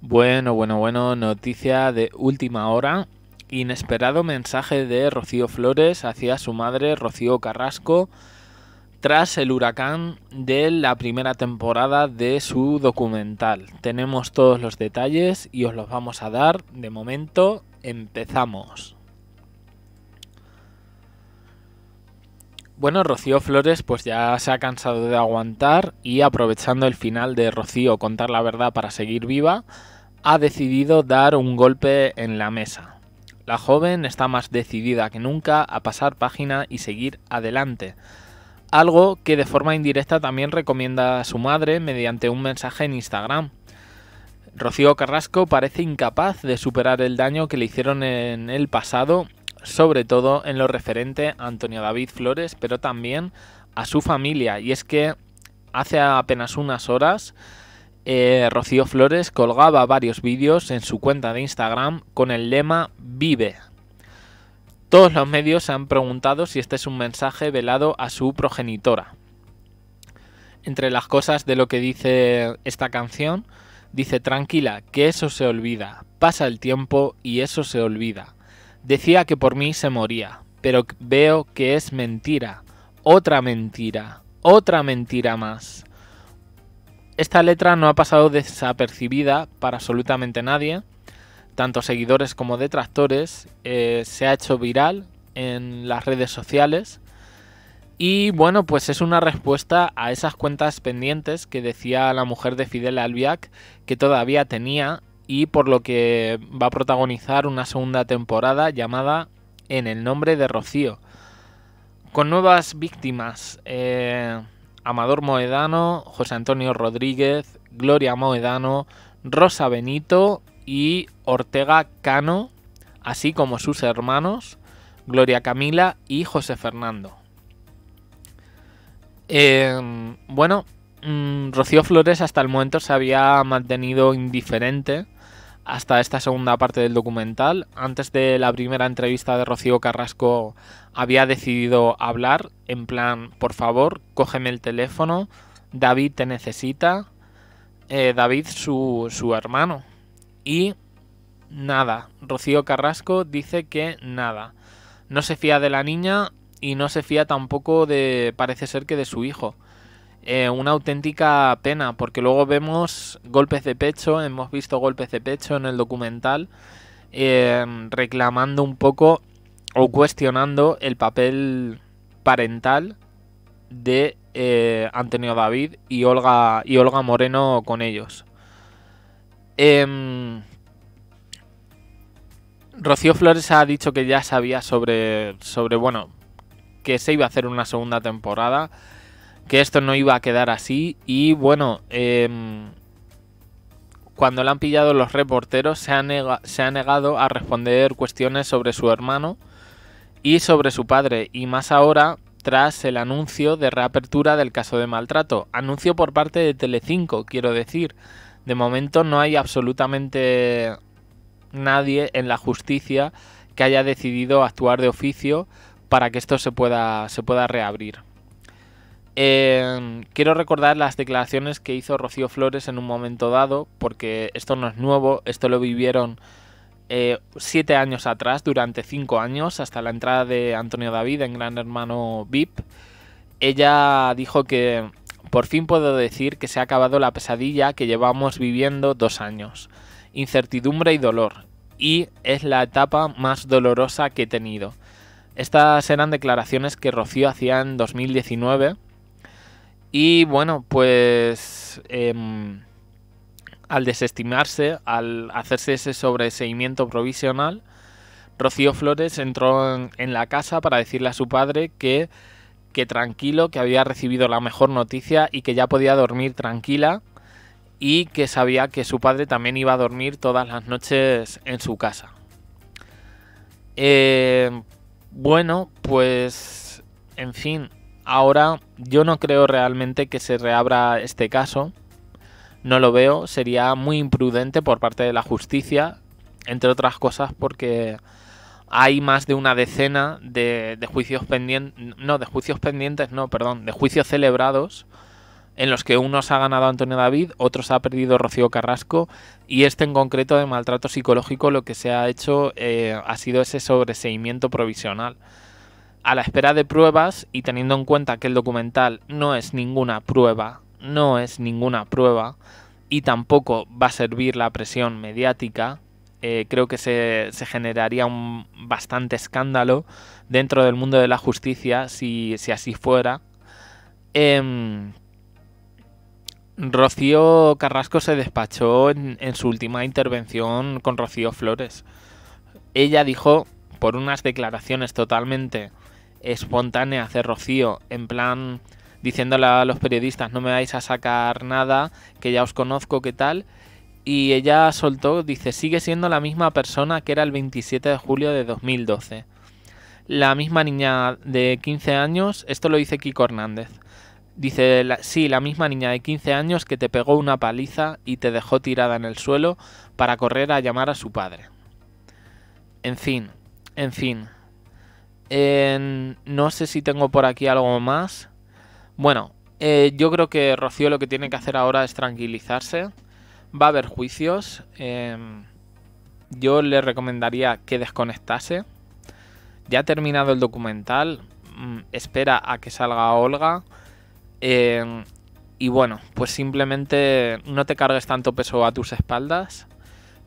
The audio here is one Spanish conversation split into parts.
Bueno, bueno, bueno, noticia de última hora. Inesperado mensaje de Rocío Flores hacia su madre, Rocío Carrasco, tras el huracán de la primera temporada de su documental. Tenemos todos los detalles y os los vamos a dar. De momento, empezamos. Bueno, Rocío Flores pues ya se ha cansado de aguantar y aprovechando el final de Rocío contar la verdad para seguir viva, ha decidido dar un golpe en la mesa. La joven está más decidida que nunca a pasar página y seguir adelante. Algo que de forma indirecta también recomienda a su madre mediante un mensaje en Instagram. Rocío Carrasco parece incapaz de superar el daño que le hicieron en el pasado sobre todo en lo referente a Antonio David Flores, pero también a su familia. Y es que hace apenas unas horas eh, Rocío Flores colgaba varios vídeos en su cuenta de Instagram con el lema Vive. Todos los medios se han preguntado si este es un mensaje velado a su progenitora. Entre las cosas de lo que dice esta canción, dice tranquila, que eso se olvida, pasa el tiempo y eso se olvida. Decía que por mí se moría, pero veo que es mentira, otra mentira, otra mentira más. Esta letra no ha pasado desapercibida para absolutamente nadie, tanto seguidores como detractores, eh, se ha hecho viral en las redes sociales y bueno, pues es una respuesta a esas cuentas pendientes que decía la mujer de Fidel Albiac que todavía tenía y por lo que va a protagonizar una segunda temporada llamada En el nombre de Rocío. Con nuevas víctimas, eh, Amador Moedano, José Antonio Rodríguez, Gloria Moedano, Rosa Benito y Ortega Cano, así como sus hermanos, Gloria Camila y José Fernando. Eh, bueno, Mm, Rocío Flores hasta el momento se había mantenido indiferente hasta esta segunda parte del documental. Antes de la primera entrevista de Rocío Carrasco había decidido hablar en plan, por favor, cógeme el teléfono, David te necesita, eh, David su, su hermano. Y nada, Rocío Carrasco dice que nada. No se fía de la niña y no se fía tampoco de, parece ser que de su hijo. Eh, una auténtica pena, porque luego vemos golpes de pecho, hemos visto golpes de pecho en el documental, eh, reclamando un poco o cuestionando el papel parental de eh, Antonio David y Olga, y Olga Moreno con ellos. Em, Rocío Flores ha dicho que ya sabía sobre, sobre, bueno, que se iba a hacer una segunda temporada que esto no iba a quedar así y bueno, em, cuando la han pillado los reporteros se ha, se negado a responder cuestiones sobre su hermano y sobre su padre y más ahora tras el anuncio de reapertura del caso de maltrato, anuncio por parte de Telecinco, quiero decir, de momento no hay absolutamente nadie en la justicia que haya decidido actuar de oficio para que esto se pueda se pueda reabrir. Em, quiero recordar las declaraciones que hizo Rocío Flores en un momento dado, porque esto no es nuevo, esto lo vivieron eh, siete años atrás, durante cinco años, hasta la entrada de Antonio David en Gran Hermano VIP. Ella dijo que por fin puedo decir que se ha acabado la pesadilla que llevamos viviendo dos años, incertidumbre y dolor, y es la etapa más dolorosa que he tenido. Estas eran declaraciones que Rocío hacía en 2019 y bueno, pues em, al desestimarse, al hacerse ese sobreseimiento provisional, Rocío Flores entró en, la casa para decirle a su padre que, que tranquilo, que había recibido la mejor noticia y que ya podía dormir tranquila y que sabía que su padre también iba a dormir todas las noches en su casa. Eh, bueno, pues en fin, Ahora yo no creo realmente que se reabra este caso. No lo veo. Sería muy imprudente por parte de la justicia, entre otras cosas porque hay más de una decena de, juicios pendientes, no, de juicios pendientes, no, perdón, de juicios celebrados en los que unos ha ganado Antonio David, otros ha perdido Rocío Carrasco y este en concreto de maltrato psicológico lo que se ha hecho eh, ha sido ese sobreseimiento provisional a la espera de pruebas y teniendo en cuenta que el documental no es ninguna prueba, no es ninguna prueba y tampoco va a servir la presión mediática, eh, creo que se, generaría un bastante escándalo dentro del mundo de la justicia si, así fuera. Em, Rocío Carrasco se despachó en, su última intervención con Rocío Flores. Ella dijo, por unas declaraciones totalmente espontánea, hace Rocío, en plan diciéndole a los periodistas no me vais a sacar nada, que ya os conozco, qué tal. Y ella soltó, dice, sigue siendo la misma persona que era el 27 de julio de 2012. La misma niña de 15 años, esto lo dice Kiko Hernández. Dice, sí, la misma niña de 15 años que te pegó una paliza y te dejó tirada en el suelo para correr a llamar a su padre. En fin, en fin. En no sé si tengo por aquí algo más. Bueno, eh, yo creo que Rocío lo que tiene que hacer ahora es tranquilizarse. Va a haber juicios. Em, yo le recomendaría que desconectase. Ya ha terminado el documental. Mm, espera a que salga Olga. Em, y bueno, pues simplemente no te cargues tanto peso a tus espaldas.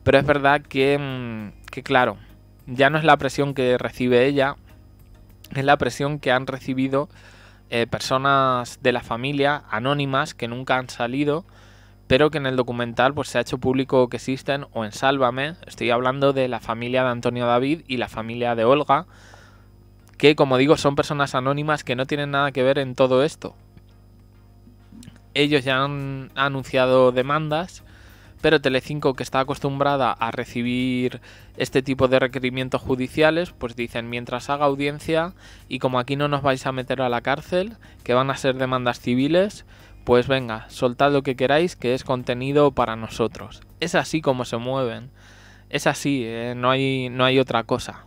Pero es verdad que, mm, que claro, ya no es la presión que recibe ella, es la presión que han recibido eh, personas de la familia, anónimas, que nunca han salido, pero que en el documental pues, se ha hecho público que existen, o en Sálvame, estoy hablando de la familia de Antonio David y la familia de Olga, que como digo son personas anónimas que no tienen nada que ver en todo esto. Ellos ya han anunciado demandas pero Telecinco, que está acostumbrada a recibir este tipo de requerimientos judiciales, pues dicen mientras haga audiencia y como aquí no nos vais a meter a la cárcel, que van a ser demandas civiles, pues venga, soltad lo que queráis, que es contenido para nosotros. Es así como se mueven. Es así, eh, no, hay, no hay otra cosa.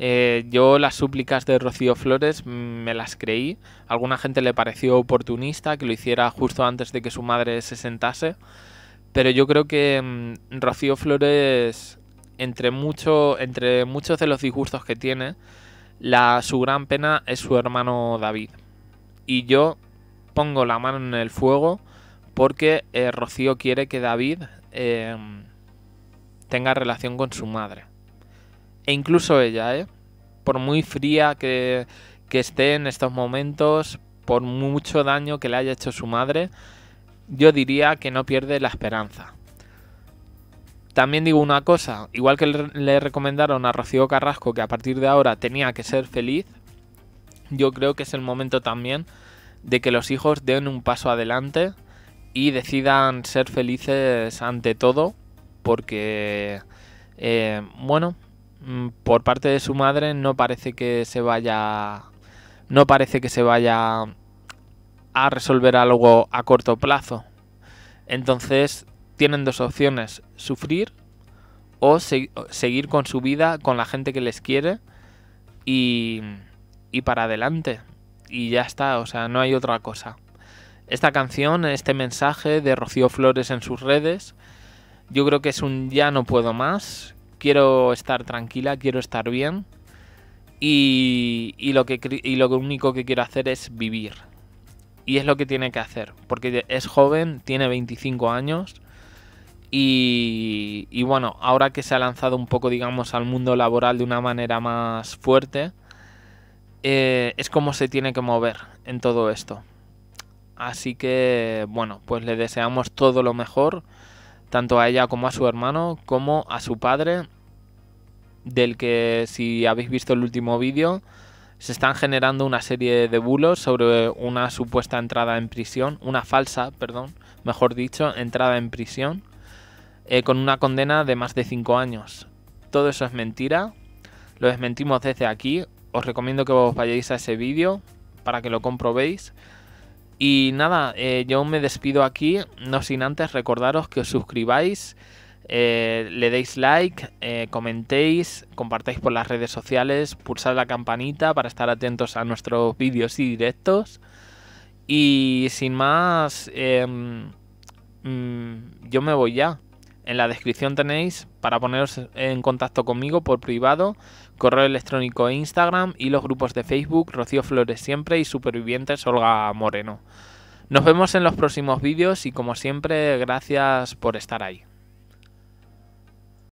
Eh, yo las súplicas de Rocío Flores mm, me las creí. alguna gente le pareció oportunista que lo hiciera justo antes de que su madre se sentase. Pero yo creo que mm, Rocío Flores, entre, entre muchos de los disgustos que tiene, su gran pena es su hermano David. Y yo pongo la mano en el fuego porque eh, Rocío quiere que David em, tenga relación con su madre. E incluso ella, ¿eh? Por muy fría que esté en estos momentos, por mucho daño que le haya hecho su madre, yo diría que no pierde la esperanza. También digo una cosa, igual que le recomendaron a Rocío Carrasco que a partir de ahora tenía que ser feliz, yo creo que es el momento también de que los hijos den un paso adelante y decidan ser felices ante todo, porque, eh, bueno, mm, por parte de su madre no parece que se vaya, no parece que se vaya a resolver algo a corto plazo. Entonces tienen dos opciones, sufrir o seguir con su vida, con la gente que les quiere y, para adelante. Y ya está, o sea, no hay otra cosa. Esta canción, este mensaje de Rocío Flores en sus redes, yo creo que es un ya no puedo más, quiero estar tranquila, quiero estar bien y, lo, que, y lo único que quiero hacer es vivir y es lo que tiene que hacer, porque es joven, tiene 25 años y, bueno, ahora que se ha lanzado un poco, digamos, al mundo laboral de una manera más fuerte, eh, es como se tiene que mover en todo esto. Así que, bueno, pues le deseamos todo lo mejor, tanto a ella como a su hermano, como a su padre, del que si habéis visto el último vídeo, se están generando una serie de bulos sobre una supuesta entrada en prisión, una falsa, perdón, mejor dicho, entrada en prisión, eh, con una condena de más de 5 años. Todo eso es mentira, lo desmentimos desde aquí, os recomiendo que os vayáis a ese vídeo para que lo comprobéis. Y nada, eh, yo me despido aquí, no sin antes recordaros que os suscribáis, eh, le deis like, eh, comentéis, compartáis por las redes sociales, pulsad la campanita para estar atentos a nuestros vídeos y directos. Y sin más, em, mm, yo me voy ya. En la descripción tenéis para poneros en contacto conmigo por privado, correo electrónico e Instagram y los grupos de Facebook Rocío Flores Siempre y Supervivientes Olga Moreno. Nos vemos en los próximos vídeos y como siempre, gracias por estar ahí.